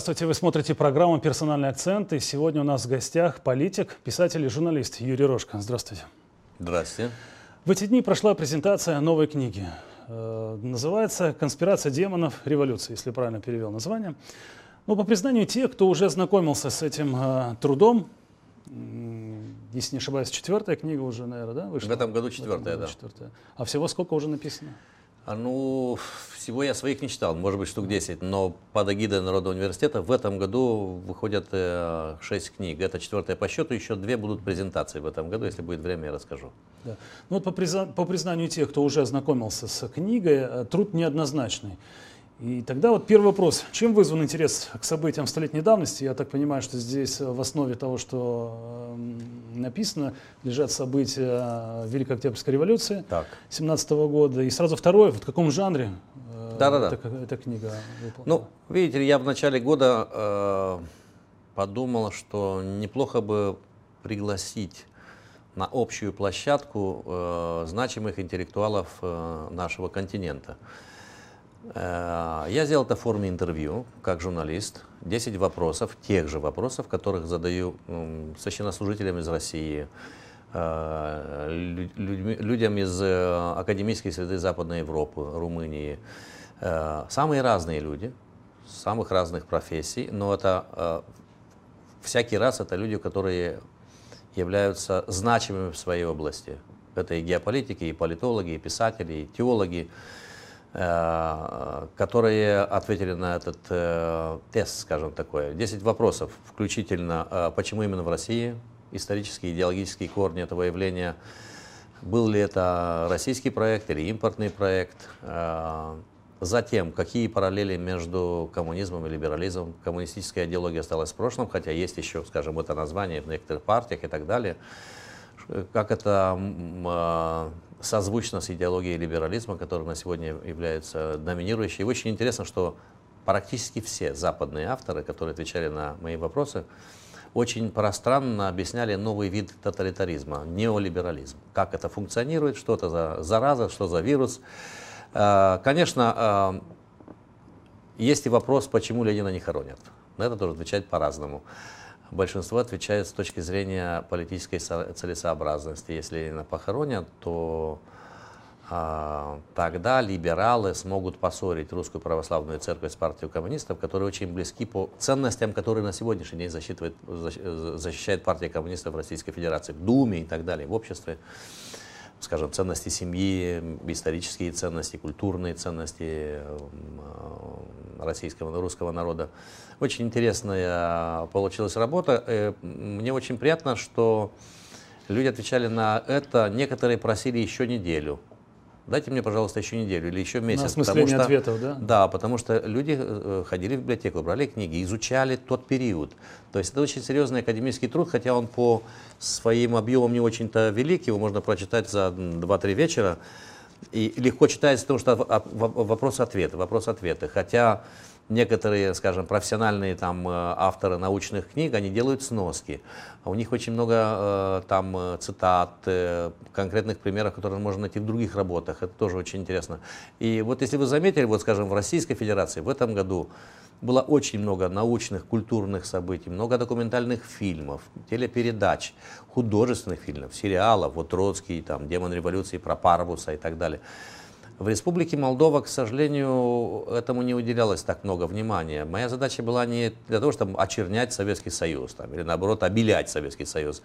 Здравствуйте, вы смотрите программу «Персональный акцент», и сегодня у нас в гостях политик, писатель и журналист Юрий Рожко. Здравствуйте. Здравствуйте. В эти дни прошла презентация новой книги. Э, называется «Конспирация демонов. Революция», если правильно перевел название. Но по признанию тех, кто уже ознакомился с этим э, трудом, если не ошибаюсь, четвертая книга уже, наверное, да, вышла? В этом году четвертая, этом году да. Четвертая. А всего сколько уже написано? А ну, всего я своих не читал, может быть, штук 10, но под эгидой Народного университета в этом году выходят 6 э, книг. Это четвертая по счету, еще две будут презентации в этом году, если будет время, я расскажу. Да. Ну вот по, призна... по признанию тех, кто уже ознакомился с книгой, э, труд неоднозначный. И тогда вот первый вопрос. Чем вызван интерес к событиям столетней давности? Я так понимаю, что здесь э, в основе того, что эм, написано, лежат события э, Великой Октябрьской революции так. 17 года. И сразу второе, вот в каком жанре э, да, да, да. Эта, эта книга выполнена? Ну, видите ли, я в начале года э, подумал, что неплохо бы пригласить на общую площадку э, значимых интеллектуалов э, нашего континента. Э, я сделал это в форме интервью, как журналист. 10 вопросов, тех же вопросов, которых задаю священнослужителям из России, э, людям из э, академической среды Западной Европы, Румынии. Самые разные люди, самых разных профессий, но это всякий раз это люди, которые являются значимыми в своей области. Это и геополитики, и политологи, и писатели, и теологи. Э, которые ответили на этот э, тест, скажем такое. 10 вопросов, включительно, э, почему именно в России, исторические, идеологические корни этого явления, был ли это российский проект или импортный проект, затем, какие параллели между коммунизмом и либерализмом, коммунистическая идеология осталась в прошлом, хотя есть еще, скажем, это название в некоторых партиях и так далее, как это созвучно с идеологией либерализма, которая на сегодня является доминирующей. И очень интересно, что практически все западные авторы, которые отвечали на мои вопросы, очень пространно объясняли новый вид тоталитаризма, неолиберализм. Как это функционирует, что это за зараза, что за вирус. Э, конечно, э, есть и вопрос, почему Ленина не хоронят. На это тоже отвечать по-разному большинство отвечает с точки зрения политической целесообразности. Если на похоронят, то а, тогда либералы смогут поссорить Русскую Православную Церковь с партией коммунистов, которые очень близки по ценностям, которые на сегодняшний день защитывает, защищает партия коммунистов в Российской Федерации, в Думе и так далее, в обществе. Скажем, ценности семьи, исторические ценности, культурные ценности а, российского русского народа. Очень интересная а, получилась работа. Э, мне очень приятно, что люди отвечали на это. Некоторые просили еще неделю. Дайте мне, пожалуйста, еще неделю или еще месяц. На осмысление потому что, ответов, да? Да, потому что люди э, э, ходили в библиотеку, брали книги, изучали тот период. То есть это очень серьезный академический труд, хотя он по своим объемам не очень-то велик, его можно прочитать за 2-3 вечера и легко читается, потому что а, вопрос ответ вопрос-ответы. Хотя некоторые, скажем, профессиональные там э, авторы научных книг, они делают сноски. У них очень много э, там э, цитат, конкретных примеров, которые можно найти в других работах. Это тоже очень интересно. И вот если вы заметили, вот, скажем, в Российской Федерации в этом году было очень много научных, культурных событий, много документальных фильмов, телепередач, художественных фильмов, сериалов, вот Троцкий, там, «Демон революции», про Парвуса и так далее. В Республике Молдова, к сожалению, этому не уделялось так много внимания. Моя задача была не для того, чтобы очернять Советский Союз, там, или наоборот, обелять Советский Союз,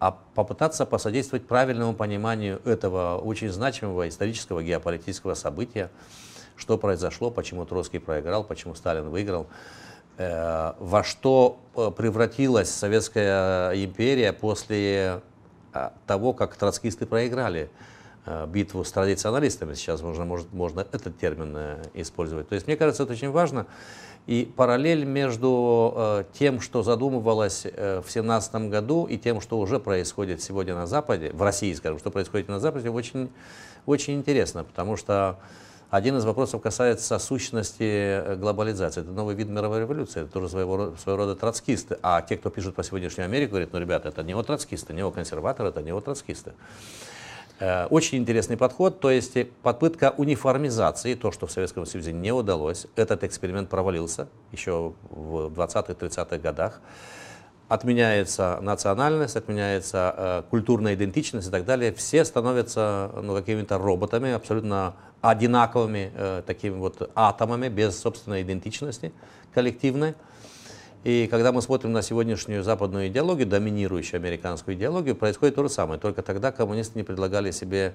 а попытаться посодействовать правильному пониманию этого очень значимого исторического геополитического события, что произошло, почему Троцкий проиграл, почему Сталин выиграл, э, во что э, превратилась Советская империя после э, того, как троцкисты проиграли. Э, битву с традиционалистами, сейчас можно, может, можно этот термин э, использовать. То есть, мне кажется, это очень важно. И параллель между э, тем, что задумывалось в семнадцатом году, и тем, что уже происходит сегодня на Западе, в России, скажем, что происходит на Западе, очень, очень интересно, потому что один из вопросов касается сущности глобализации. Это новый вид мировой революции, это тоже своего, своего рода троцкисты. А те, кто пишут по сегодняшнюю Америку, говорят, ну, ребята, это не его троцкисты, не его консерваторы, это не его троцкисты. Э, очень интересный подход, то есть э, попытка униформизации, то, что в Советском Союзе не удалось. Этот эксперимент провалился еще в 20-30-х годах. Отменяется национальность, отменяется э, культурная идентичность и так далее. Все становятся ну, какими-то роботами, абсолютно одинаковыми э, такими вот атомами без собственной идентичности коллективной. И когда мы смотрим на сегодняшнюю западную идеологию, доминирующую американскую идеологию, происходит то же самое. Только тогда коммунисты не предлагали себе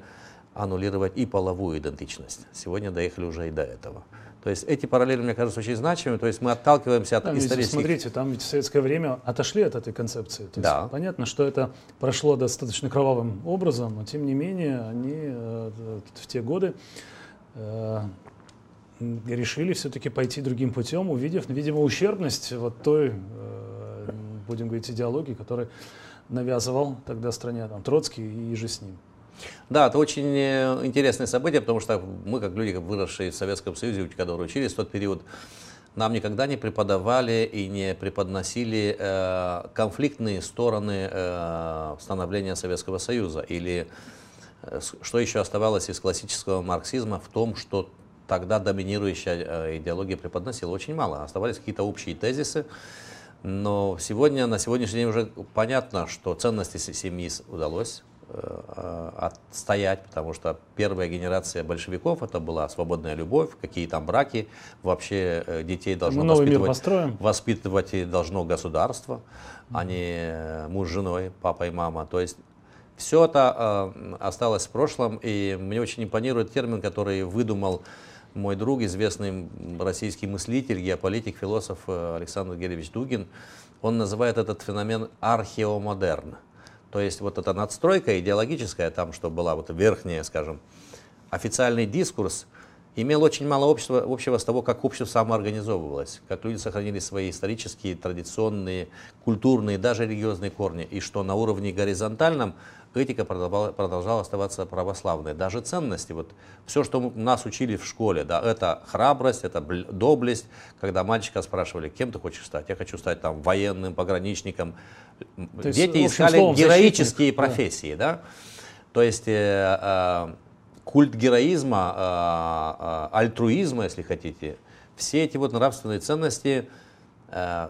аннулировать и половую идентичность. Сегодня доехали уже и до этого. То есть эти параллели, мне кажется, очень значимы. То есть мы отталкиваемся от да, исторических... Смотрите, там ведь в советское время отошли от этой концепции. То да. Есть, понятно, что это прошло достаточно кровавым образом, но тем не менее они э, в те годы э, решили все-таки пойти другим путем, увидев, видимо, ущербность вот той, э, будем говорить, идеологии, которую навязывал тогда стране там, Троцкий и же с ним. Да, это очень э, интересное событие, потому что мы, как люди, выросшие в Советском Союзе, которые учились в тот период, нам никогда не преподавали и не преподносили э, конфликтные стороны э, становления Советского Союза. Или э, что еще оставалось из классического марксизма в том, что тогда доминирующая э, идеология преподносила очень мало. Оставались какие-то общие тезисы. Но сегодня, на сегодняшний день уже понятно, что ценности семьи удалось э, а, отстоять, потому что первая генерация большевиков это была свободная любовь, какие там браки, вообще э, детей должно воспитывать, воспитывать и должно государство, а не муж с женой, папа и мама. То есть все это осталось в прошлом, и мне очень импонирует термин, который выдумал мой друг, известный российский мыслитель, геополитик, философ э, Александр Геревич Дугин, он называет этот феномен археомодерн. То есть вот эта надстройка идеологическая, там, что была вот верхняя, скажем, официальный дискурс, имел очень мало общего, общего с того, как общество самоорганизовывалось, как люди сохранили свои исторические, традиционные, культурные, даже религиозные корни, и что на уровне горизонтальном – этика продолжала оставаться православной. Даже ценности, вот все, что нас учили в школе, да, это храбрость, это доблесть. Когда мальчика спрашивали, кем ты хочешь стать? Я хочу стать там военным, пограничником. То Дети есть, искали словом, героические защитник. профессии, да. да? То есть э, э, культ героизма, э, э, альтруизма, если хотите, все эти вот нравственные ценности э,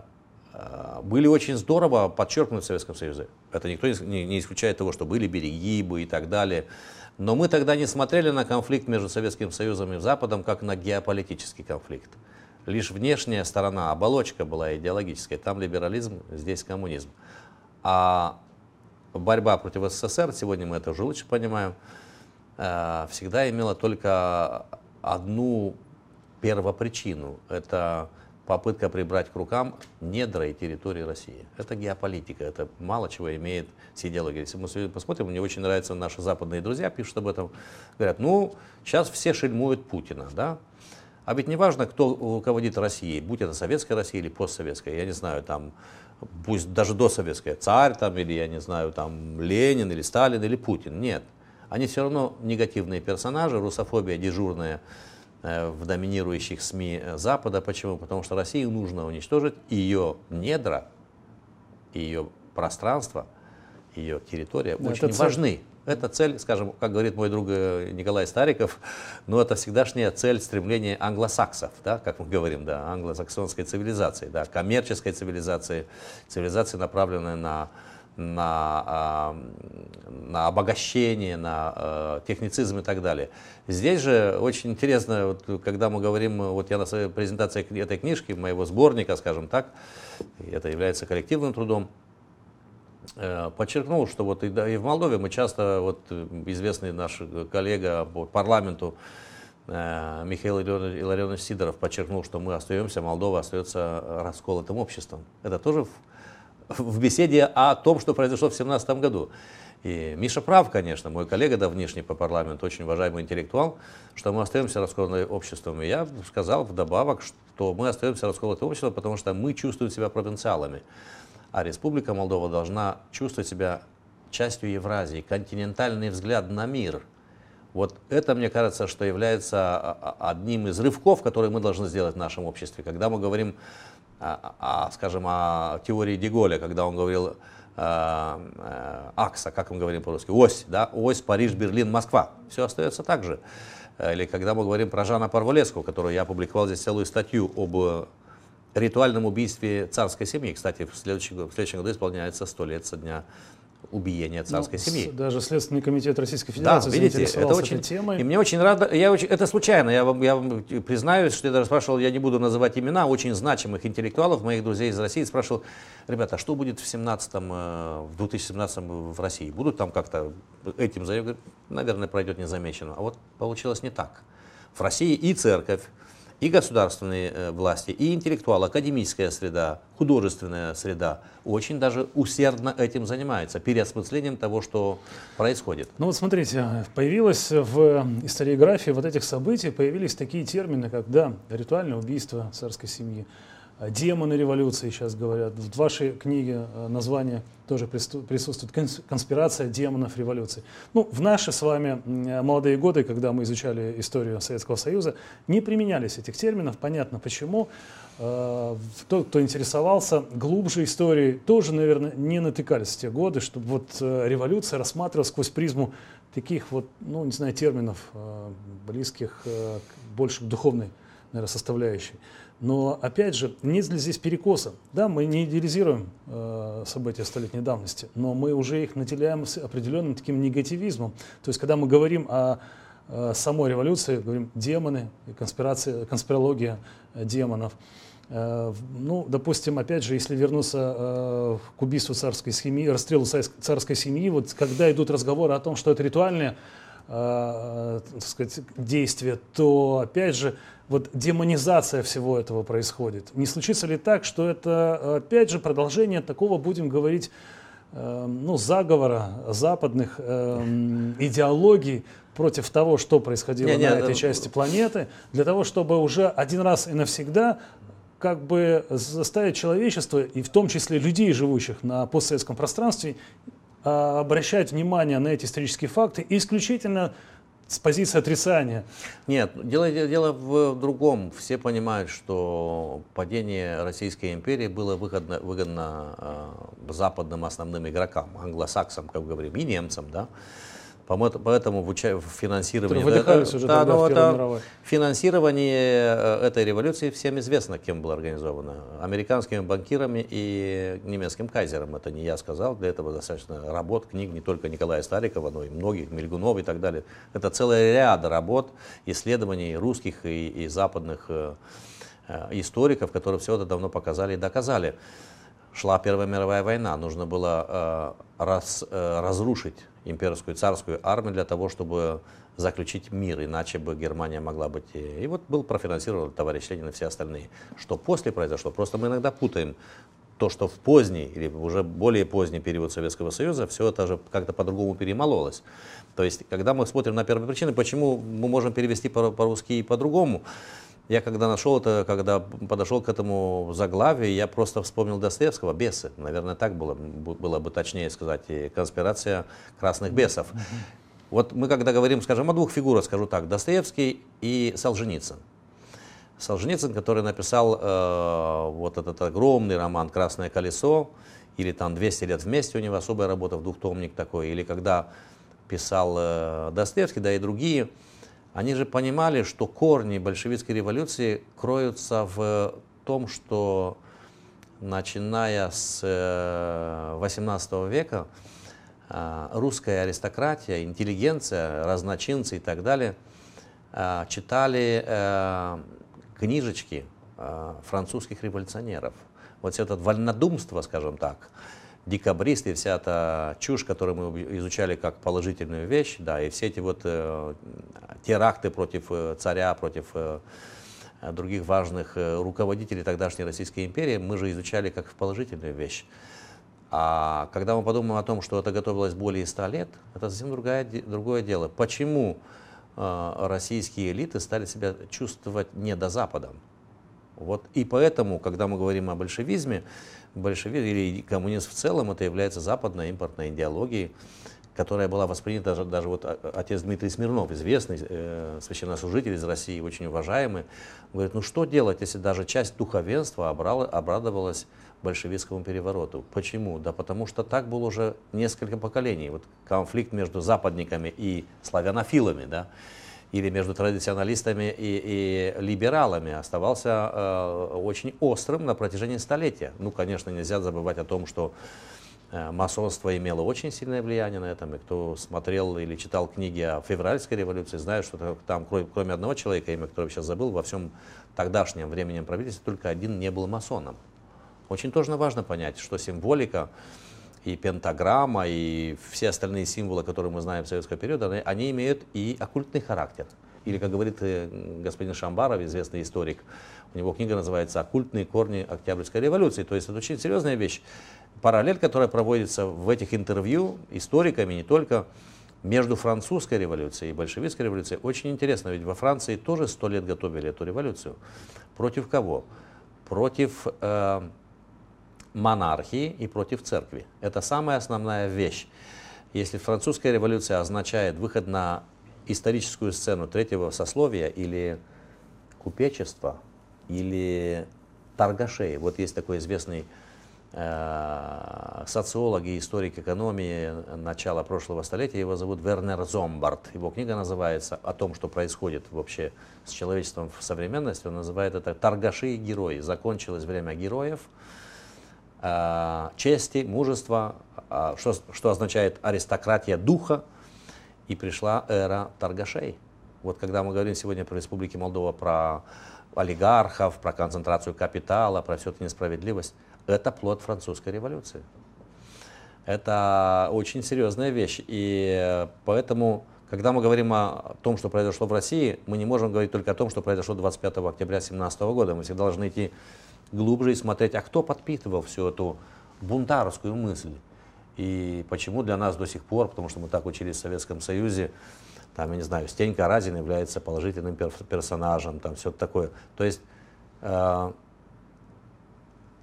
Э, были очень здорово подчеркнуты в Советском Союзе. Это никто не, исключает того, что были берегибы и так далее. Но мы тогда не смотрели на конфликт между Советским Союзом и Западом как на геополитический конфликт. Лишь внешняя сторона, оболочка была идеологическая. Там либерализм, здесь коммунизм. А борьба против СССР, сегодня мы это уже лучше понимаем, э, всегда имела только одну первопричину. Это попытка прибрать к рукам недра и территории России. Это геополитика, это мало чего имеет с идеологией. Если мы посмотрим, мне очень нравятся наши западные друзья, пишут об этом, говорят, ну, сейчас все шельмуют Путина, да, а ведь неважно, кто руководит Россией, будь это советская Россия или постсоветская, я не знаю, там, пусть даже досоветская, царь там, или, я не знаю, там, Ленин, или Сталин, или Путин, нет. Они все равно негативные персонажи, русофобия дежурная, Э, в доминирующих СМИ э, Запада. Почему? Потому что Россию нужно уничтожить, ее недра, ее пространство, ее территория да, очень это цель. важны. Это цель, скажем, как говорит мой друг э, Николай Стариков, но ну, это всегдашняя цель стремления англосаксов, да, как мы говорим, да, англосаксонской цивилизации, да, коммерческой цивилизации, цивилизации, направленной на на, эм, на обогащение, на э, техницизм и так далее. Здесь же очень интересно, вот, когда мы говорим, вот я на своей презентации этой книжки, моего сборника, скажем так, это является коллективным трудом, э, подчеркнул, что вот и, и в Молдове мы часто, вот известный наш коллега по парламенту э, Михаил Илларионович Сидоров подчеркнул, что мы остаемся, Молдова остается расколотым обществом. Это тоже в беседе о том, что произошло в 2017 году. И Миша прав, конечно, мой коллега да давнишний по парламенту, очень уважаемый интеллектуал, что мы остаемся расколотым обществом. И я сказал вдобавок, что мы остаемся расколотым обществом, потому что мы чувствуем себя провинциалами. А Республика Молдова должна чувствовать себя частью Евразии, континентальный взгляд на мир. Вот это, мне кажется, что является а, а, одним из рывков, которые мы должны сделать в нашем обществе. Когда мы говорим а, а, скажем, о теории Деголя, когда он говорил э, э, акса, как мы говорим по-русски, ось, да, ось Париж, Берлин, Москва. Все остается так же. Э, или когда мы говорим про Жана Парвалецкого, которую я опубликовал здесь целую статью об ритуальном убийстве царской семьи. Кстати, в следующем, в следующем году исполняется сто лет со дня убиения ну, царской ну, семьи. Даже Следственный комитет Российской Федерации да, видите, это очень, темой. И мне очень рада, я очень, это случайно, я вам, я вам признаюсь, что я даже спрашивал, я не буду называть имена очень значимых интеллектуалов, моих друзей из России, спрашивал, ребята, а что будет в 17 э, в 2017 в России? Будут там как-то этим заявлять? Наверное, пройдет незамеченно. А вот получилось не так. В России и церковь, и государственные э, власти, и интеллектуалы, академическая среда, художественная среда очень даже усердно этим занимается, переосмыслением того, что происходит. Ну вот смотрите, появилось в историографии вот этих событий, появились такие термины, как, да, ритуальное убийство царской семьи, Э, демоны революции сейчас говорят. В вашей книге э, название тоже присутствует «Конспирация демонов революции». Ну, в наши с вами э, молодые годы, когда мы изучали историю Советского Союза, не применялись этих терминов, понятно почему. Тот, кто интересовался глубже историей, тоже, наверное, не натыкались в те годы, чтобы вот революция рассматривалась сквозь призму таких вот, ну, не знаю, терминов, близких больше к духовной наверное, составляющей. Но опять же, нет ли здесь перекоса? Да, мы не идеализируем э, события столетней давности, но мы уже их наделяем с определенным таким негативизмом. То есть, когда мы говорим о э, самой революции, говорим демоны, конспирация, конспирология э, демонов. Э, ну, допустим, опять же, если вернуться э, к убийству царской семьи, расстрелу царской семьи, вот когда идут разговоры о том, что это ритуальное Э, э, так сказать, действия, то, опять же, вот демонизация всего этого происходит. Не случится ли так, что это, опять же, продолжение такого, будем говорить, э, ну, заговора западных э, идеологий против того, что происходило не, на не, этой да... части планеты, для того, чтобы уже один раз и навсегда как бы заставить человечество, и в том числе людей, живущих на постсоветском пространстве, а, обращать внимание на эти исторические факты исключительно с позиции отрицания. Нет, дело, дело в другом. Все понимают, что падение Российской империи было выгодно, выгодно э, западным основным игрокам, англосаксам, как говорим, и немцам, да. Поэтому в, финансировании... Выдыхались да, уже да, но ну, это финансирование э, этой революции всем известно, кем было организовано. Американскими банкирами и немецким кайзером. Это не я сказал. Для этого достаточно работ, книг не только Николая Старикова, но и многих, Мельгунов и так далее. Это целый ряд работ, исследований русских и, и западных э, э, историков, которые все это давно показали и доказали шла Первая мировая война, нужно было э, раз, э, разрушить имперскую царскую армию для того, чтобы заключить мир, иначе бы Германия могла быть... И вот был профинансирован товарищ Ленин и все остальные. Что после произошло? Просто мы иногда путаем то, что в поздний или уже более поздний период Советского Союза, все это же как-то по-другому перемололось. То есть, когда мы смотрим на первые причины, почему мы можем перевести по-русски по и по-другому, по другому я когда нашел это, когда подошел к этому заглавию, я просто вспомнил Достоевского «Бесы». Наверное, так было, было бы точнее сказать, и «Конспирация красных бесов». Вот мы когда говорим, скажем, о двух фигурах, скажу так, Достоевский и Солженицын. Солженицын, который написал э, вот этот огромный роман «Красное колесо», или там «200 лет вместе» у него особая работа, в двухтомник такой, или когда писал э, Достоевский, да и другие – они же понимали, что корни большевистской революции кроются в том, что начиная с 18 э, века э, русская аристократия, интеллигенция, разночинцы и так далее э, читали книжечки французских революционеров. Вот это вольнодумство, скажем так, декабристы, вся эта чушь, которую мы изучали как положительную вещь, да, и все эти вот э, теракты против э, царя, против э, других важных э, руководителей тогдашней Российской империи, мы же изучали как положительную вещь. А когда мы подумаем о том, что это готовилось более 100 лет, это совсем другое, другое дело. Почему э, российские элиты стали себя чувствовать не до Запада? Вот и поэтому, когда мы говорим о большевизме, большевизм или коммунизм в целом, это является западной импортной идеологией, которая была воспринята даже, даже вот а, а, отец Дмитрий Смирнов, известный э, священнослужитель из России, очень уважаемый, говорит, ну что делать, если даже часть духовенства обрала, обрадовалась большевистскому перевороту. Почему? Да потому что так было уже несколько поколений. Вот конфликт между западниками и славянофилами, да, или между традиционалистами и, и либералами оставался э, очень острым на протяжении столетия. Ну, конечно, нельзя забывать о том, что э, масонство имело очень сильное влияние на этом, и кто смотрел или читал книги о февральской революции, знает, что там, кроме одного человека, имя которого сейчас забыл, во всем тогдашнем временем правительства только один не был масоном. Очень тоже важно понять, что символика и пентаграмма, и все остальные символы, которые мы знаем советского периода, они, они имеют и оккультный характер. Или, как говорит э, господин Шамбаров, известный историк, у него книга называется «Оккультные корни Октябрьской революции». То есть это очень серьезная вещь. Параллель, которая проводится в этих интервью историками, не только между французской революцией и большевистской революцией, очень интересно, ведь во Франции тоже сто лет готовили эту революцию. Против кого? Против э, монархии и против церкви. Это самая основная вещь. Если французская революция означает выход на историческую сцену третьего сословия или купечества, или торгашей, вот есть такой известный э, социолог и историк экономии начала прошлого столетия, его зовут Вернер Зомбард. Его книга называется о том, что происходит вообще с человечеством в современности, он называет это «Торгаши и герои». Закончилось время героев, Э, чести, мужества, э, что, что означает аристократия духа, и пришла эра торгашей. Вот когда мы говорим сегодня про Республике Молдова, про олигархов, про концентрацию капитала, про всю эту несправедливость, это плод французской революции. Это очень серьезная вещь. И э, поэтому, когда мы говорим о том, что произошло в России, мы не можем говорить только о том, что произошло 25 октября 2017 года. Мы всегда должны идти глубже и смотреть, а кто подпитывал всю эту бунтарскую мысль. И почему для нас до сих пор, потому что мы так учились в Советском Союзе, там, я не знаю, Стенька Разин является положительным пер персонажем, там все такое. То есть э,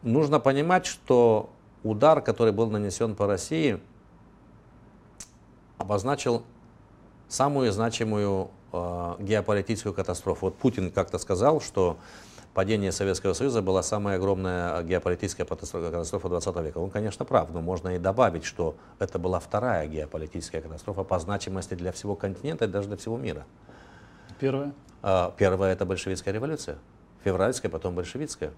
нужно понимать, что удар, который был нанесен по России, обозначил самую значимую э, геополитическую катастрофу. Вот Путин как-то сказал, что падение Советского Союза была самая огромная геополитическая катастрофа 20 века. Он, конечно, прав, но можно и добавить, что это была вторая геополитическая катастрофа по значимости для всего континента и даже для всего мира. Первая? А, первая – это большевистская революция. Февральская, потом большевистская.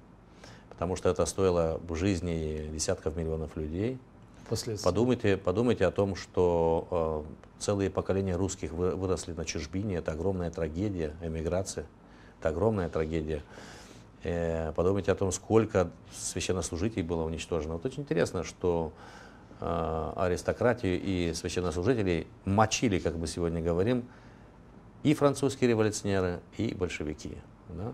Потому что это стоило жизни десятков миллионов людей. Подумайте, подумайте о том, что э, целые поколения русских выросли на чужбине. Это огромная трагедия, эмиграция. Это огромная трагедия. Э, подумать о том, сколько священнослужителей было уничтожено. Вот очень интересно, что э, аристократию и священнослужителей мочили, как мы сегодня говорим, и французские революционеры, и большевики. Да?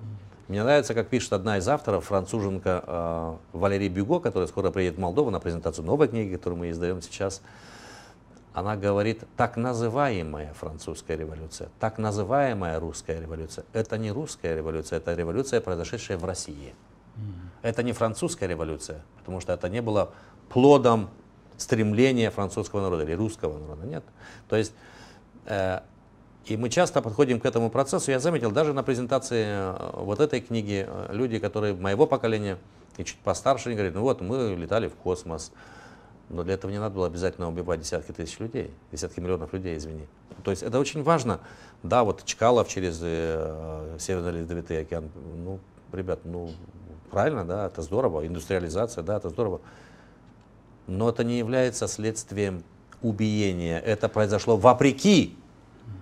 Мне нравится, как пишет одна из авторов, француженка э, Валерий Бюго, которая скоро приедет в Молдову на презентацию новой книги, которую мы издаем сейчас она говорит, так называемая французская революция, так называемая русская революция, это не русская революция, это революция, произошедшая в России. Это не французская революция, потому что это не было плодом стремления французского народа или русского народа, нет. То есть, э, и мы часто подходим к этому процессу. Я заметил, даже на презентации э, вот этой книги э, люди, которые моего поколения и чуть постарше, они говорят, ну вот, мы летали в космос, но для этого не надо было обязательно убивать десятки тысяч людей, десятки миллионов людей, извини. То есть это очень важно. Да, вот Чкалов через э, Северный Ледовитый океан, ну, ребят, ну, правильно, да, это здорово, индустриализация, да, это здорово. Но это не является следствием убиения. Это произошло вопреки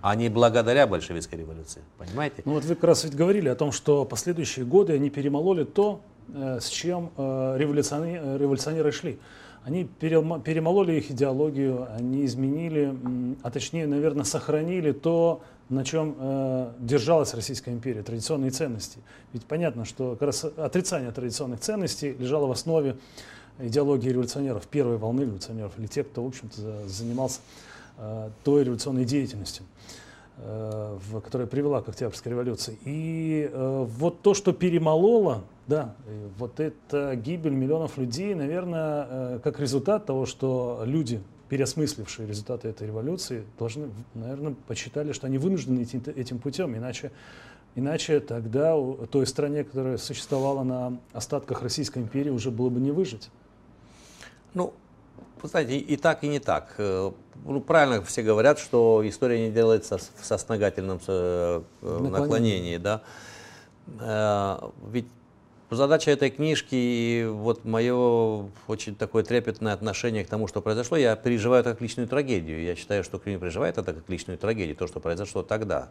а не благодаря большевистской революции. Понимаете? Ну вот вы как раз ведь говорили о том, что последующие годы они перемололи то, э, с чем э, революционеры, революционеры шли. Они перемололи их идеологию, они изменили, а точнее, наверное, сохранили то, на чем э, держалась Российская империя, традиционные ценности. Ведь понятно, что как раз отрицание традиционных ценностей лежало в основе идеологии революционеров, первой волны революционеров, или тех, кто, в общем-то, занимался э, той революционной деятельностью. Э, в, которая привела к Октябрьской революции. И э, вот то, что перемололо, да, э, вот это гибель миллионов людей, наверное, э, как результат того, что люди, переосмыслившие результаты этой революции, должны, наверное, посчитали, что они вынуждены идти этим путем, иначе, иначе тогда у той стране, которая существовала на остатках Российской империи, уже было бы не выжить. Ну, вы знаете, и так, и не так. Э, ну, правильно все говорят, что история не делается в сослагательном э, наклонении. наклонении да? Э, ведь задача этой книжки и вот мое очень такое трепетное отношение к тому, что произошло, я переживаю это как личную трагедию. Я считаю, что Крым переживает это как личную трагедию, то, что произошло тогда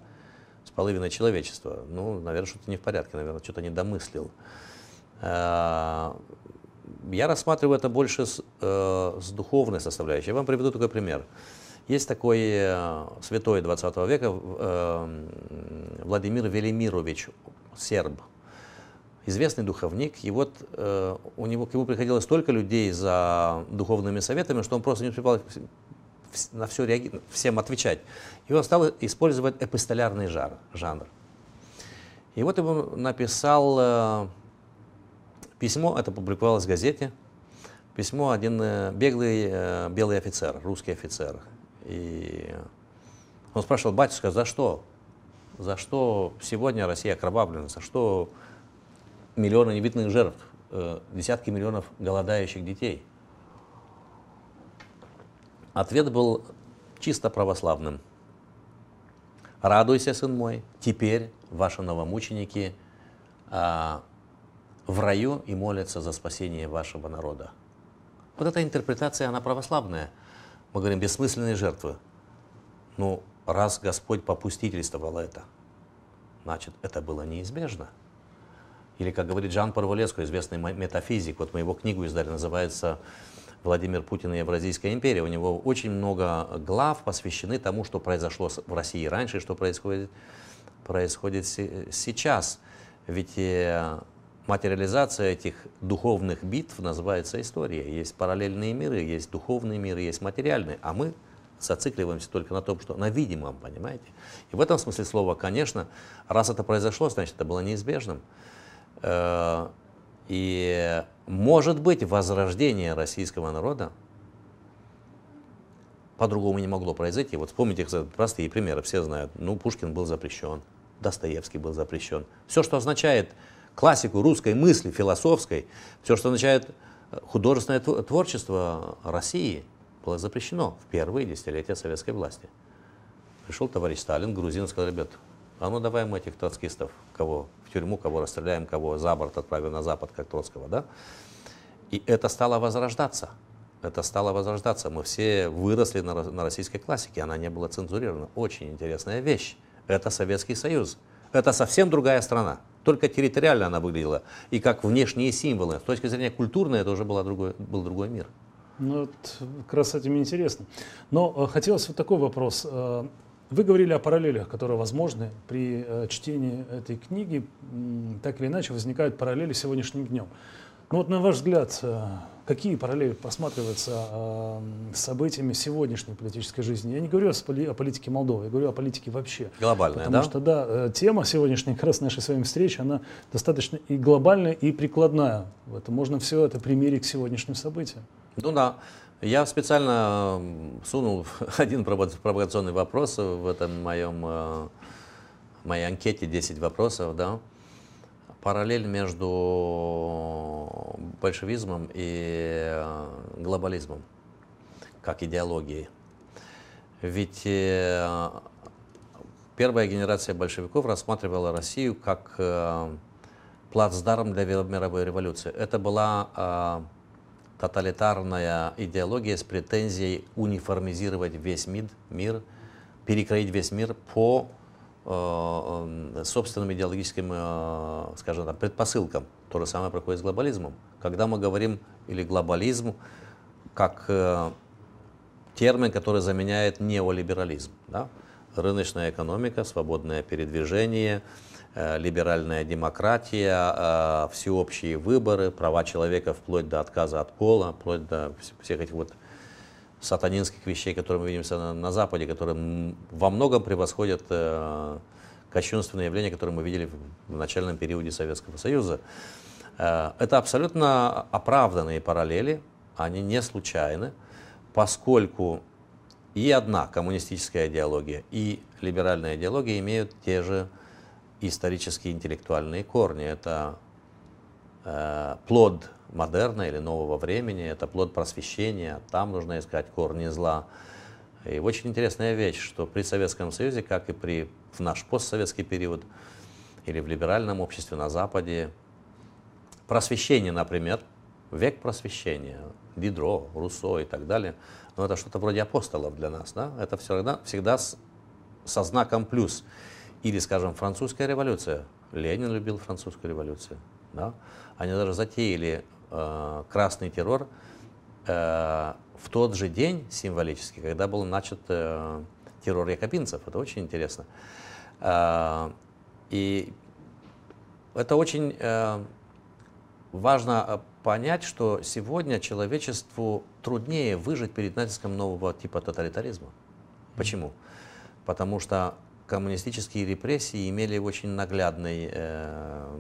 с половиной человечества. Ну, наверное, что-то не в порядке, наверное, что-то не домыслил. Э, я рассматриваю это больше с, э, с духовной составляющей. Я вам приведу такой пример. Есть такой э, святой 20 века э, Владимир Велимирович, серб, известный духовник. И вот э, у него, к нему приходилось столько людей за духовными советами, что он просто не успевал на все реагировать, всем отвечать. И он стал использовать эпистолярный жар, жанр. И вот ему написал э, Письмо это публиковалось в газете. Письмо один э, беглый э, белый офицер, русский офицер. И он спрашивал батюшка, за что? За что сегодня Россия окровавлена? За что миллионы невинных жертв, э, десятки миллионов голодающих детей? Ответ был чисто православным. «Радуйся, сын мой, теперь ваши новомученики а в раю и молятся за спасение вашего народа. Вот эта интерпретация, она православная. Мы говорим, бессмысленные жертвы. Ну, раз Господь попустительствовал это, значит, это было неизбежно. Или, как говорит Жан Парволеско, известный метафизик, вот мы его книгу издали, называется «Владимир Путин и Евразийская империя». У него очень много глав посвящены тому, что произошло в России раньше, что происходит, происходит сейчас. Ведь э, материализация этих духовных битв называется история. Есть параллельные миры, есть духовные миры, есть материальные, а мы зацикливаемся только на том, что на видимом, понимаете? И в этом смысле слова, конечно, раз это произошло, значит, это было неизбежным. Э, и может быть возрождение российского народа по-другому не могло произойти. Вот вспомните простые примеры, все знают. Ну, Пушкин был запрещен, Достоевский был запрещен. Все, что означает классику русской мысли, философской, все, что означает э, художественное творчество России, было запрещено в первые десятилетия советской власти. Пришел товарищ Сталин, грузин, сказал, ребят, а ну давай мы этих троцкистов, кого в тюрьму, кого расстреляем, кого за борт отправим на запад, как Троцкого, да? И это стало возрождаться. Это стало возрождаться. Мы все выросли на, на российской классике, она не была цензурирована. Очень интересная вещь. Это Советский Союз. Это совсем другая страна. Только территориально она выглядела, и как внешние символы. С точки зрения культурной это уже была другой, был другой мир. Ну, это как раз этим интересно. Но э, хотелось вот такой вопрос. Э, вы говорили о параллелях, которые возможны при э, чтении этой книги. Так или иначе возникают параллели с сегодняшним днем. Ну вот на ваш взгляд, какие параллели просматриваются а, с событиями сегодняшней политической жизни. Я не говорю о, о политике Молдовы, я говорю о политике вообще. Глобальная, Потому да? что, да, э, тема сегодняшней, как раз нашей с вами встречи, она достаточно и глобальная, и прикладная. Это можно все это примерить к сегодняшним событиям. Ну да. Я специально сунул один провокационный вопрос в этом моем э, моей анкете 10 вопросов, да, параллель между большевизмом и э, глобализмом, как идеологией. Ведь э, первая генерация большевиков рассматривала Россию как э, плацдарм для мировой революции. Это была тоталитарная идеология с претензией униформизировать весь мир, мир перекроить весь мир по Э, э, собственным идеологическим, э, скажем так, предпосылкам. То же самое проходит с глобализмом. Когда мы говорим, или глобализм, как термин, который заменяет неолиберализм. Да? Рыночная экономика, свободное передвижение, либеральная демократия, всеобщие выборы, права человека вплоть до отказа от пола, вплоть до всех этих вот сатанинских вещей, которые мы видим на, на Западе, которые во многом превосходят э, кощунственные явления, которые мы видели в, в начальном периоде Советского Союза. Э, это абсолютно оправданные параллели, они не случайны, поскольку и одна коммунистическая идеология, и либеральная идеология имеют те же исторические интеллектуальные корни. Это э, плод модерна или нового времени, это плод просвещения, там нужно искать корни зла. И очень интересная вещь, что при Советском Союзе, как и при, в наш постсоветский период, или в либеральном обществе на Западе, просвещение, например, век просвещения, Дидро, Руссо и так далее, но ну, это что-то вроде апостолов для нас, да? это всегда, всегда с, со знаком плюс. Или, скажем, французская революция. Ленин любил французскую революцию. Да? Они даже затеяли э, красный террор э, в тот же день символически, когда был начат э, террор якобинцев. Это очень интересно. Э, и это очень э, важно э, понять, что сегодня человечеству труднее выжить перед натиском нового типа тоталитаризма. Почему? Потому что коммунистические репрессии имели очень наглядный, э,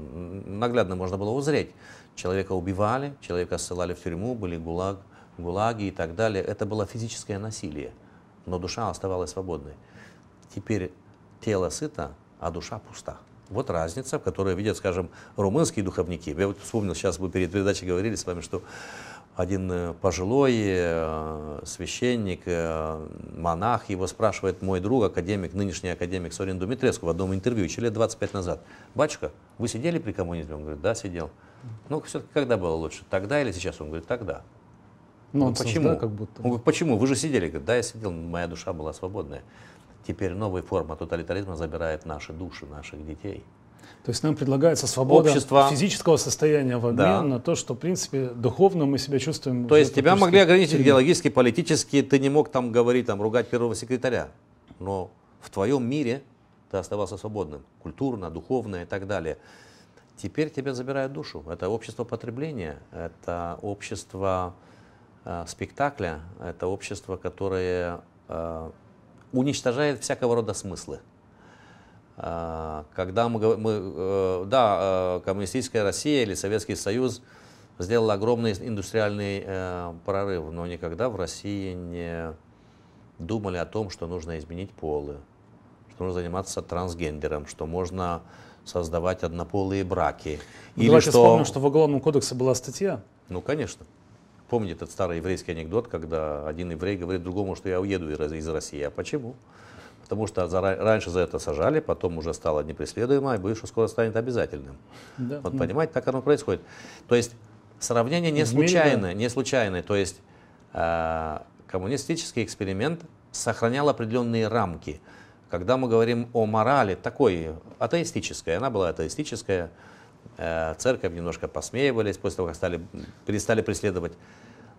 наглядно можно было узреть. Человека убивали, человека ссылали в тюрьму, были гулаг, гулаги и так далее. Это было физическое насилие, но душа оставалась свободной. Теперь тело сыто, а душа пуста. Вот разница, в которой видят, скажем, румынские духовники. Я вот вспомнил, сейчас мы перед передачей говорили с вами, что один э, пожилой э, священник, э, монах, его спрашивает мой друг, академик, нынешний академик Сорин Думитреску в одном интервью еще лет 25 назад. «Батюшка, вы сидели при коммунизме?» Он говорит, «Да, сидел». «Ну, все-таки когда было лучше, тогда или сейчас?» Он говорит, «Тогда». Ну, ну почему? Создал, как будто. Он говорит, почему? Вы же сидели. Говорит, да, я сидел, моя душа была свободная. Теперь новая форма тоталитаризма забирает наши души, наших детей. То есть нам предлагается свобода Общество. физического состояния в обмен да. на то, что, в принципе, духовно мы себя чувствуем. То есть тебя могли ограничить тюрьме. идеологически, политически, ты не мог там говорить, там, ругать первого секретаря. Но в твоем мире ты оставался свободным, культурно, духовно и так далее. Теперь тебя забирают душу. Это общество потребления, это общество э, спектакля, это общество, которое э, уничтожает всякого рода смыслы. А, когда мы, мы э, да, э, коммунистическая Россия или Советский Союз сделал огромный индустриальный э, прорыв, но никогда в России не думали о том, что нужно изменить полы, что нужно заниматься трансгендером, что можно создавать однополые браки. Ну, или давайте что... вспомним, что в Уголовном кодексе была статья. Ну, конечно. Помните этот старый еврейский анекдот, когда один еврей говорит другому, что я уеду из России. А почему? потому что за, раньше за это сажали, потом уже стало непреследуемо, и бывшее скоро станет обязательным. Да. Вот ну. понимаете, так оно происходит. То есть сравнение не случайное, не случайное. То есть э, коммунистический эксперимент сохранял определенные рамки. Когда мы говорим о морали, такой атеистической, она была атеистическая, э, церковь немножко посмеивались после того, как стали, перестали преследовать,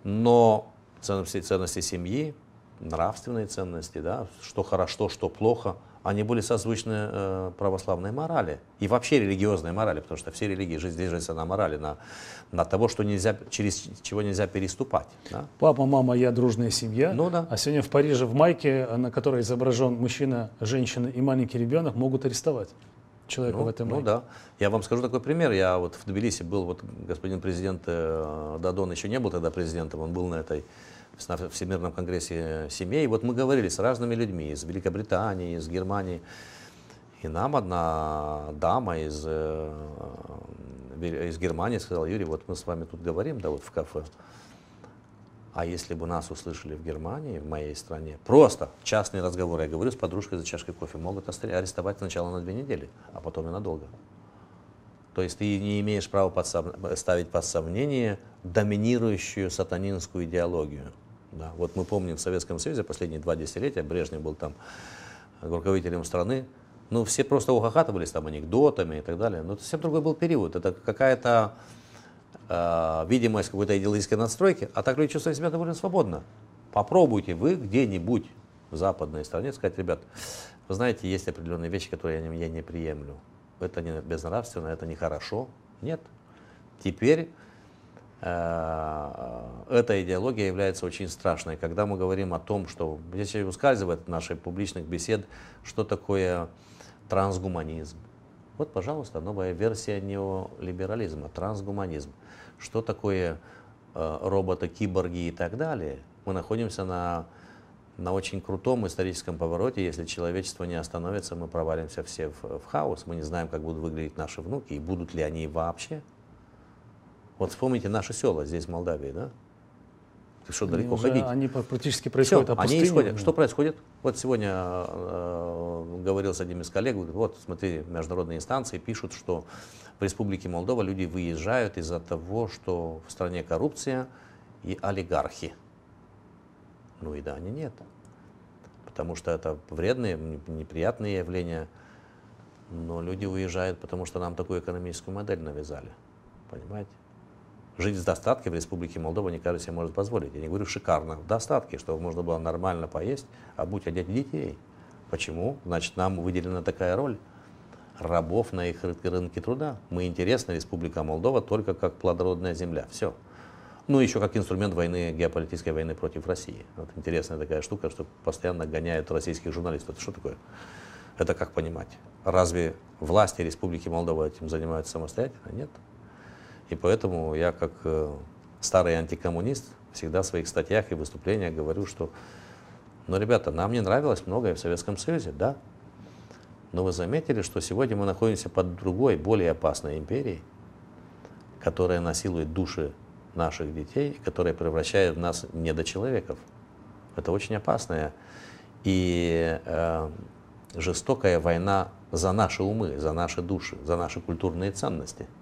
но ценности, ценности семьи, нравственные ценности, да, что хорошо, что плохо, они были созвучны э, православной морали и вообще религиозной морали, потому что все религии жизнь держатся на морали, на, на того, что нельзя, через чего нельзя переступать. Да? Папа, мама, я дружная семья. Ну, да. А сегодня в Париже в майке, э, на которой изображен мужчина, женщина и маленький ребенок, могут арестовать человека ну, в этом. Ну да. Я вам скажу такой пример. Я вот в Тбилиси был, вот господин президент э, Дадон еще не был тогда президентом, он был на этой на Всемирном конгрессе э, семей. Вот мы говорили с разными людьми из Великобритании, из Германии. И нам одна дама из, э, э, из Германии сказала, Юрий, вот мы с вами тут говорим, да, вот в кафе. А если бы нас услышали в Германии, в моей стране, просто частные разговоры, я говорю с подружкой за чашкой кофе, могут арестовать сначала на две недели, а потом и надолго. То есть ты не имеешь права под, ставить под сомнение доминирующую сатанинскую идеологию – да. Вот мы помним в Советском Союзе последние два десятилетия, Брежнев был там руководителем страны, ну все просто ухахатывались там анекдотами и так далее, но это совсем другой был период, это какая-то э, видимость какой-то идеологической настройки, а так люди чувствовали себя довольно свободно. Попробуйте вы где-нибудь в западной стране сказать, ребят, вы знаете, есть определенные вещи, которые я не, я не приемлю. Это не безнравственно, это нехорошо. Нет. Теперь Э, эта идеология является очень страшной. Когда мы говорим о том, что здесь ускальзывает в наших публичных бесед, что такое трансгуманизм. Вот, пожалуйста, новая версия неолиберализма, трансгуманизм. Что такое э, роботы, киборги и так далее. Мы находимся на, на очень крутом историческом повороте. Если человечество не остановится, мы провалимся все в, в хаос. Мы не знаем, как будут выглядеть наши внуки и будут ли они вообще. Вот вспомните наши села здесь, в Молдавии, да? Ты Что они далеко уже, ходить? Они практически происходят Все, они исходят. Что происходит? Вот сегодня э, говорил с одним из коллег, вот смотри, международные инстанции пишут, что в Республике Молдова люди выезжают из-за того, что в стране коррупция и олигархи. Ну и да, они нет. Потому что это вредные, неприятные явления. Но люди уезжают, потому что нам такую экономическую модель навязали. Понимаете? Жить с достатки в Республике Молдова не каждый себе может позволить. Я не говорю шикарно, в достатке, чтобы можно было нормально поесть, а будь одеть детей. Почему? Значит, нам выделена такая роль рабов на их рынке труда. Мы интересны Республика Молдова только как плодородная земля. Все. Ну, еще как инструмент войны, геополитической войны против России. Вот интересная такая штука, что постоянно гоняют российских журналистов. Это что такое? Это как понимать? Разве власти Республики Молдова этим занимаются самостоятельно? Нет. И поэтому я, как э, старый антикоммунист, всегда в своих статьях и выступлениях говорю, что, ну, ребята, нам не нравилось многое в Советском Союзе, да. Но вы заметили, что сегодня мы находимся под другой, более опасной империей, которая насилует души наших детей, которая превращает нас в нас недочеловеков. Это очень опасная и э, жестокая война за наши умы, за наши души, за наши культурные ценности –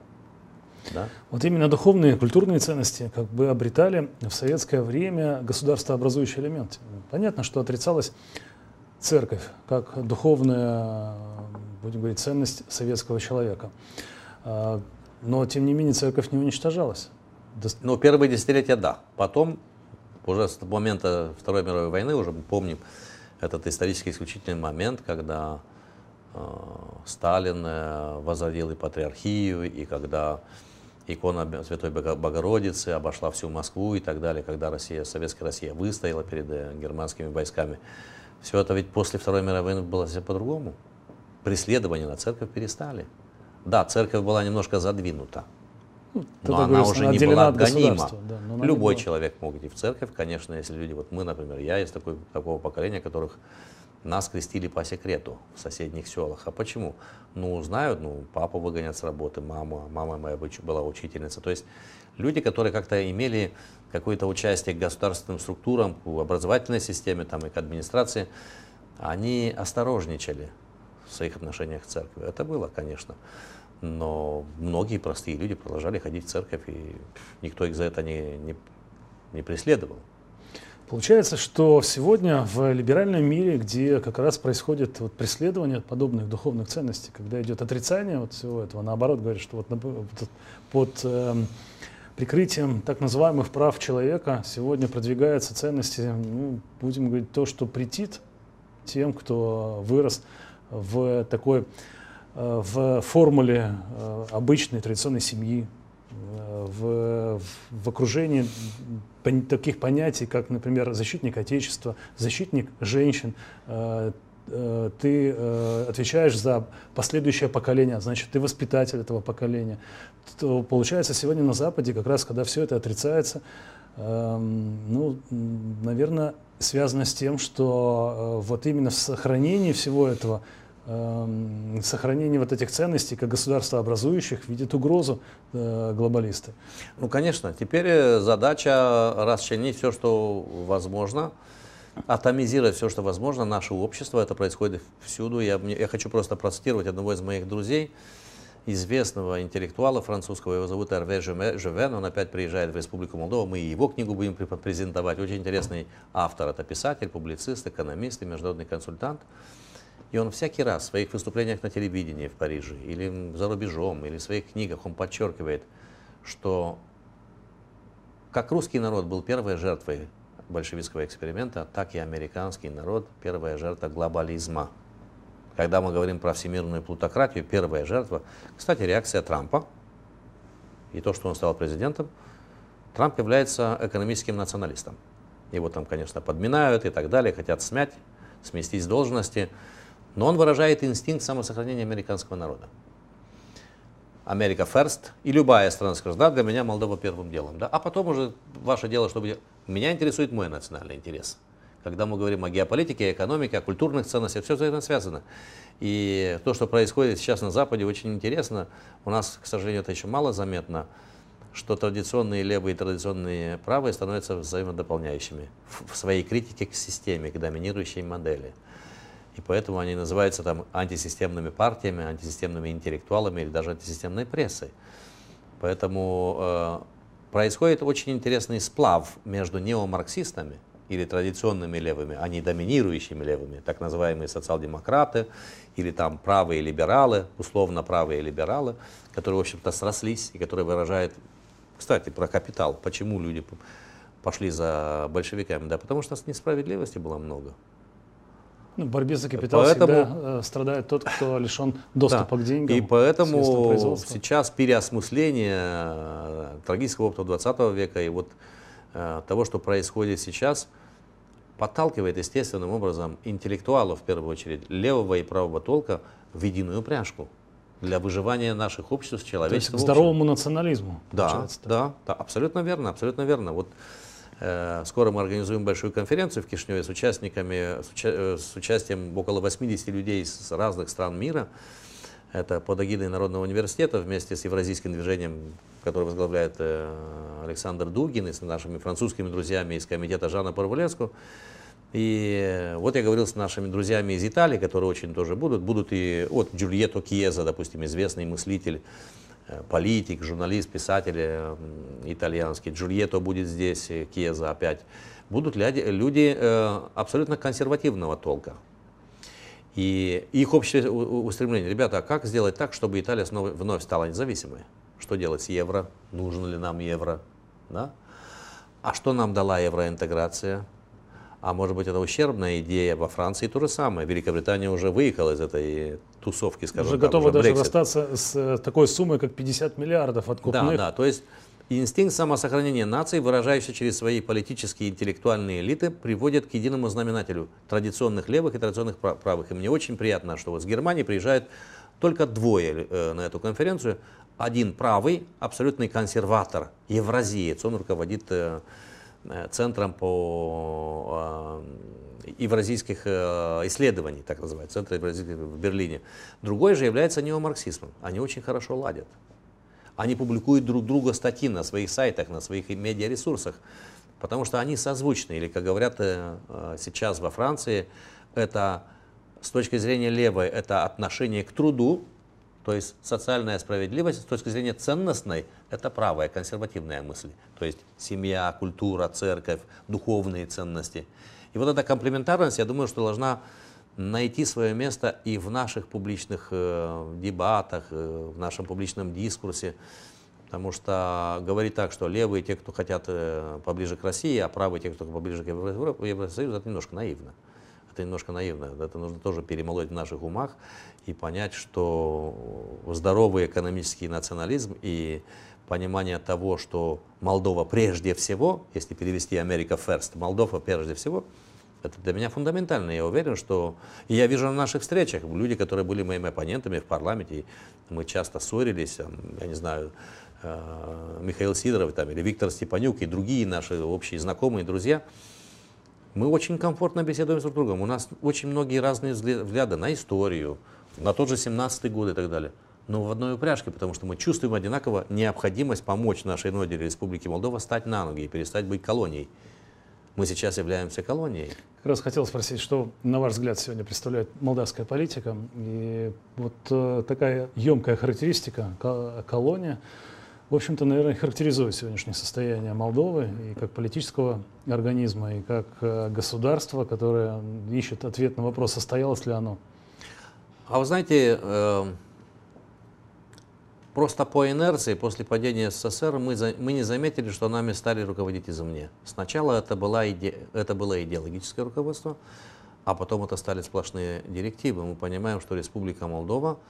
да? Вот именно духовные культурные ценности как бы обретали в советское время государствообразующий элемент. Понятно, что отрицалась церковь как духовная, будем говорить, ценность советского человека. А, но, тем не менее, церковь не уничтожалась. Но ну, первые десятилетия – да. Потом, уже с момента Второй мировой войны, уже мы помним этот исторический исключительный момент, когда а, э, Сталин возродил и патриархию, и когда икона Святой Богородицы обошла всю Москву и так далее, когда Россия, Советская Россия выстояла перед э, германскими войсками. Все это ведь после Второй мировой войны было все по-другому. Преследования на церковь перестали. Да, церковь была немножко задвинута, ну, но она говоришь, уже она не была гонима. Да, Любой человек мог идти в церковь, конечно, если люди, вот мы, например, я из такой, такого поколения, которых нас крестили по секрету в соседних селах. А почему? Ну, знают, ну, папу выгонят с работы, мама, мама моя была учительница. То есть люди, которые как-то имели какое-то участие к государственным структурам, к образовательной системе там, и к администрации, они осторожничали в своих отношениях к церкви. Это было, конечно. Но многие простые люди продолжали ходить в церковь, и никто их за это не, не, не преследовал. Получается, что сегодня в либеральном мире, где как раз происходит вот преследование подобных духовных ценностей, когда идет отрицание вот всего этого, наоборот говорят, что вот под эм, прикрытием так называемых прав человека сегодня продвигаются ценности, ну, будем говорить, то, что притит тем, кто вырос в такой э, в формуле э, обычной традиционной семьи, Э, в, в окружении таких понятий, как, например, защитник Отечества, защитник женщин, э, э, ты отвечаешь за последующее поколение, значит, ты воспитатель этого поколения. То, получается, сегодня на Западе, как раз когда все это отрицается, эм, ну, наверное, связано с тем, что вот именно в сохранении всего этого – Эм, сохранение вот этих ценностей, как государства образующих, видит угрозу э, глобалисты. Ну, конечно, теперь э, задача расчленить все, что возможно, атомизировать все, что возможно, наше общество, это происходит всюду. Я, я хочу просто процитировать одного из моих друзей, известного интеллектуала французского, его зовут Эрве Живен. он опять приезжает в Республику Молдова, мы его книгу будем презентовать. Очень интересный автор, это писатель, публицист, экономист и международный консультант. И он всякий раз в своих выступлениях на телевидении в Париже или за рубежом, или в своих книгах он подчеркивает, что как русский народ был первой жертвой большевистского эксперимента, так и американский народ – первая жертва глобализма. Когда мы говорим про всемирную плутократию, первая жертва, кстати, реакция Трампа и то, что он стал президентом, Трамп является экономическим националистом. Его там, конечно, подминают и так далее, хотят смять, сместить с должности но он выражает инстинкт самосохранения американского народа. Америка first, и любая страна скажет, да, для меня Молдова первым делом, да, а потом уже ваше дело, чтобы... Меня интересует мой национальный интерес. Когда мы говорим о геополитике, экономике, о культурных ценностях, все это связано. И то, что происходит сейчас на Западе, очень интересно. У нас, к сожалению, это еще мало заметно, что традиционные левые и традиционные правые становятся взаимодополняющими в своей критике к системе, к доминирующей модели. И поэтому они называются там антисистемными партиями, антисистемными интеллектуалами или даже антисистемной прессой. Поэтому э, происходит очень интересный сплав между неомарксистами или традиционными левыми, а не доминирующими левыми, так называемые социал-демократы или там правые либералы, условно правые либералы, которые, в общем-то, срослись и которые выражают, кстати, про капитал, почему люди пошли за большевиками, да, потому что несправедливости было много. Ну, в борьбе за капитал поэтому... всегда э, страдает тот, кто лишен доступа да. к деньгам. И поэтому сейчас переосмысление э, трагического опыта 20 века и вот э, того, что происходит сейчас, подталкивает естественным образом интеллектуалов, в первую очередь, левого и правого толка в единую пряжку для выживания наших обществ, человечества. То есть к здоровому национализму. Да, да, да, абсолютно верно, абсолютно верно. Вот Э, скоро мы организуем большую конференцию в Кишневе с участниками, с, э, участием около 80 людей из разных стран мира. Это под эгидой Народного университета вместе с Евразийским движением, которое возглавляет э, Александр Дугин и с нашими французскими друзьями из комитета Жана Парвулеску. И вот я говорил с нашими друзьями из Италии, которые очень тоже будут. Будут и вот Джульетто Кьеза, допустим, известный мыслитель Э, политик, журналист, писатель э, итальянский, Джульетто будет здесь, э, Киеза опять, будут люди абсолютно консервативного толка. И их общее устремление, ребята, а как сделать так, чтобы Италия снова, вновь стала независимой? Что делать с евро? Нужно ли нам евро? Да? А что нам дала евроинтеграция? А может быть, это ущербная идея. Во Франции то же самое. Великобритания уже выехала из этой тусовки, скажем уже так. Готова уже даже Brexit. расстаться с э, такой суммой, как 50 миллиардов откупных. Да, да. То есть инстинкт самосохранения наций, выражающийся через свои политические и интеллектуальные элиты, приводит к единому знаменателю традиционных левых и традиционных правых. И мне очень приятно, что вот с Германии приезжают только двое э, на эту конференцию. Один правый, абсолютный консерватор, евразиец. Он руководит э, Э, центром по евразийских э, э, исследований, так называют, центр евразийских в Берлине. Другой же является неомарксизмом. Они очень хорошо ладят. Они публикуют друг друга статьи на своих сайтах, на своих медиаресурсах, потому что они созвучны, или, как говорят сейчас во Франции, это с точки зрения левой, это отношение к труду, то есть социальная справедливость с точки зрения ценностной – это правая, консервативная мысль. То есть семья, культура, церковь, духовные ценности. И вот эта комплементарность, я думаю, что должна найти свое место и в наших публичных э, дебатах, э, в нашем публичном дискурсе. Потому что говорить так, что левые те, кто хотят э, поближе к России, а правые те, кто поближе к Евросоюзу, это немножко наивно это немножко наивно. Это нужно тоже перемолоть в наших умах и понять, что здоровый экономический национализм и понимание того, что Молдова прежде всего, если перевести Америка first, Молдова прежде всего, это для меня фундаментально. Я уверен, что... И я вижу на наших встречах люди, которые были моими оппонентами в парламенте, мы часто ссорились, я не знаю, э, Михаил Сидоров там, или Виктор Степанюк и другие наши общие знакомые, друзья – мы очень комфортно беседуем с друг с другом. У нас очень многие разные взгляды на историю, на тот же 17-й год и так далее. Но в одной упряжке, потому что мы чувствуем одинаково необходимость помочь нашей родине Республике Молдова стать на ноги и перестать быть колонией. Мы сейчас являемся колонией. Как раз хотел спросить, что, на ваш взгляд, сегодня представляет молдавская политика? И вот э, такая емкая характеристика колония – в общем-то, наверное, характеризует сегодняшнее состояние Молдовы и как политического организма, и как э, государства, которое ищет ответ на вопрос, состоялось ли оно. А вы знаете, э, просто по инерции после падения СССР мы, не заметили, что нами стали руководить извне. Сначала это, была иде, это было идеологическое руководство, а потом это стали сплошные директивы. Мы понимаем, что Республика Молдова –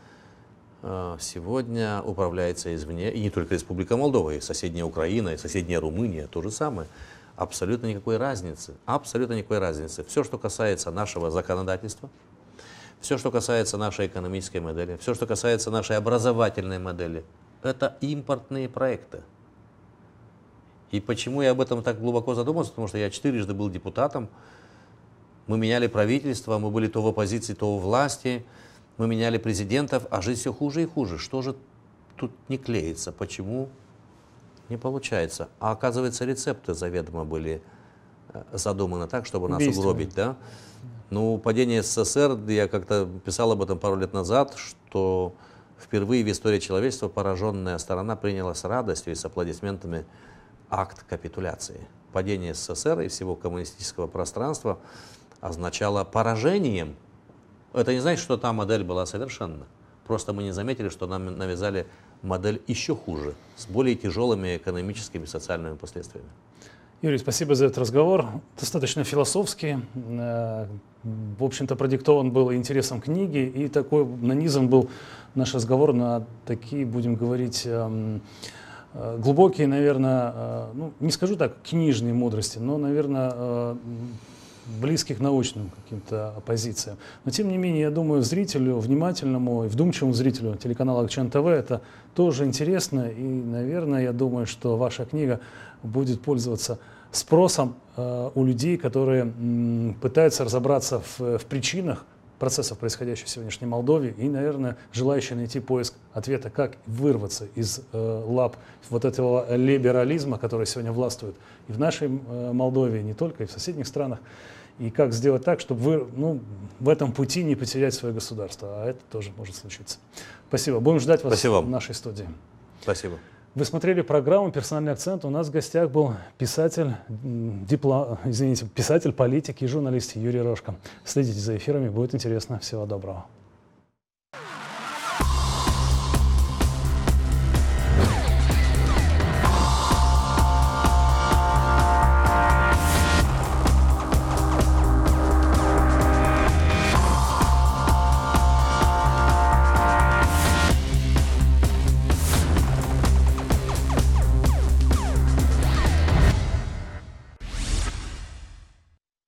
а, сегодня управляется извне, и не только Республика Молдова, и соседняя Украина, и соседняя Румыния, то же самое. Абсолютно никакой разницы, абсолютно никакой разницы. Все, что касается нашего законодательства, все, что касается нашей экономической модели, все, что касается нашей образовательной модели, это импортные проекты. И почему я об этом так глубоко задумался? Потому что я четырежды был депутатом, мы меняли правительство, мы были то в оппозиции, то у власти. Мы меняли президентов, а жизнь все хуже и хуже. Что же тут не клеится? Почему не получается? А оказывается, рецепты заведомо были э, задуманы так, чтобы нас Убийство. угробить, да? Ну, падение СССР, я как-то писал об этом пару лет назад, что впервые в истории человечества пораженная сторона приняла с радостью и с аплодисментами акт капитуляции. Падение СССР и всего коммунистического пространства означало поражением это не значит, что та модель была совершенна. Просто мы не заметили, что нам навязали модель еще хуже, с более тяжелыми экономическими и социальными последствиями. Юрий, спасибо за этот разговор. Достаточно философский. Э, в общем-то, продиктован был интересом книги, и такой нанизан был наш разговор на такие, будем говорить, эм, э, глубокие, наверное, э, ну, не скажу так, книжные мудрости, но, наверное, близких научным каким-то позициям. Но тем не менее, я думаю, зрителю, внимательному и вдумчивому зрителю телеканала Акчан ТВ это тоже интересно. И, наверное, я думаю, что ваша книга будет пользоваться спросом э, у людей, которые м, пытаются разобраться в, в причинах процессов, происходящих в сегодняшней Молдове, и, наверное, желающие найти поиск ответа, как вырваться из э, лап вот этого либерализма, который сегодня властвует и в нашей э, Молдове, и не только, и в соседних странах, и как сделать так, чтобы вы, ну, в этом пути не потерять свое государство, а это тоже может случиться. Спасибо. Будем ждать вас Спасибо. в нашей студии. Спасибо. Вы смотрели программу «Персональный акцент». У нас в гостях был писатель, дипло... извините, писатель, политик и журналист Юрий Рожко. Следите за эфирами, будет интересно. Всего доброго.